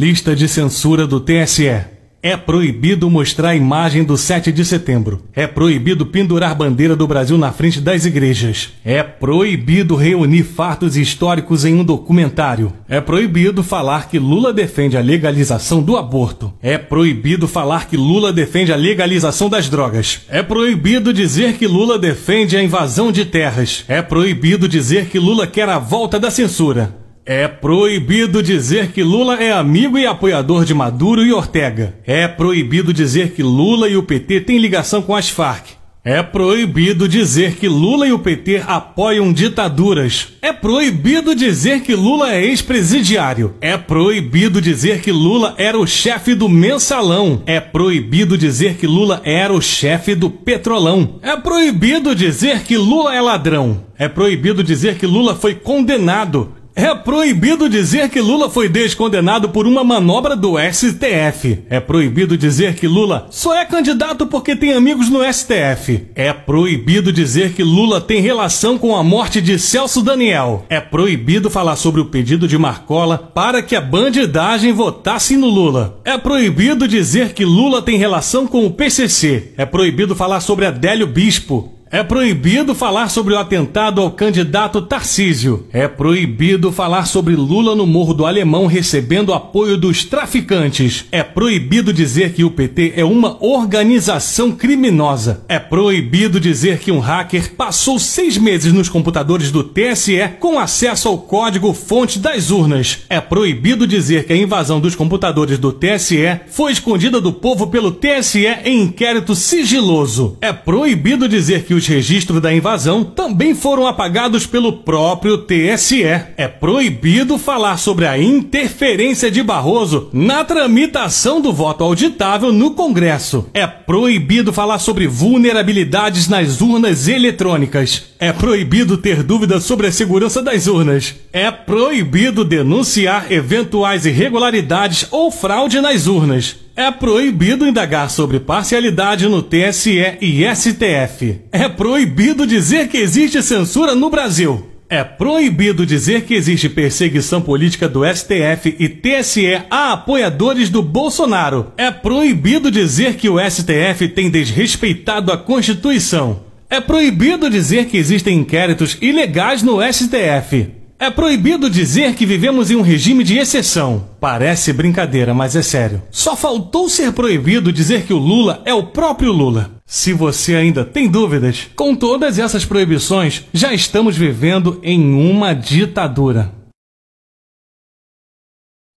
Lista de censura do TSE. É proibido mostrar a imagem do 7 de setembro. É proibido pendurar bandeira do Brasil na frente das igrejas. É proibido reunir fatos históricos em um documentário. É proibido falar que Lula defende a legalização do aborto. É proibido falar que Lula defende a legalização das drogas. É proibido dizer que Lula defende a invasão de terras. É proibido dizer que Lula quer a volta da censura. É proibido dizer que Lula é amigo e apoiador de Maduro e Ortega. É proibido dizer que Lula e o PT têm ligação com as Farc. É proibido dizer que Lula e o PT apoiam ditaduras. É proibido dizer que Lula é ex-presidiário. É proibido dizer que Lula era o chefe do mensalão. É proibido dizer que Lula era o chefe do petrolão. É proibido dizer que Lula é ladrão. É proibido dizer que Lula foi condenado. É proibido dizer que Lula foi descondenado por uma manobra do STF. É proibido dizer que Lula só é candidato porque tem amigos no STF. É proibido dizer que Lula tem relação com a morte de Celso Daniel. É proibido falar sobre o pedido de Marcola para que a bandidagem votasse no Lula. É proibido dizer que Lula tem relação com o PCC. É proibido falar sobre Adélio Bispo. É proibido falar sobre o atentado ao candidato Tarcísio. É proibido falar sobre Lula no Morro do Alemão recebendo apoio dos traficantes. É proibido dizer que o PT é uma organização criminosa. É proibido dizer que um hacker passou seis meses nos computadores do TSE com acesso ao código fonte das urnas. É proibido dizer que a invasão dos computadores do TSE foi escondida do povo pelo TSE em inquérito sigiloso. É proibido dizer que os registros da invasão também foram apagados pelo próprio TSE. É proibido falar sobre a interferência de Barroso na tramitação do voto auditável no Congresso. É proibido falar sobre vulnerabilidades nas urnas eletrônicas. É proibido ter dúvidas sobre a segurança das urnas. É proibido denunciar eventuais irregularidades ou fraude nas urnas. É proibido indagar sobre parcialidade no TSE e STF. É proibido dizer que existe censura no Brasil. É proibido dizer que existe perseguição política do STF e TSE a apoiadores do Bolsonaro. É proibido dizer que o STF tem desrespeitado a Constituição. É proibido dizer que existem inquéritos ilegais no STF. É proibido dizer que vivemos em um regime de exceção. Parece brincadeira, mas é sério. Só faltou ser proibido dizer que o Lula é o próprio Lula. Se você ainda tem dúvidas, com todas essas proibições, já estamos vivendo em uma ditadura.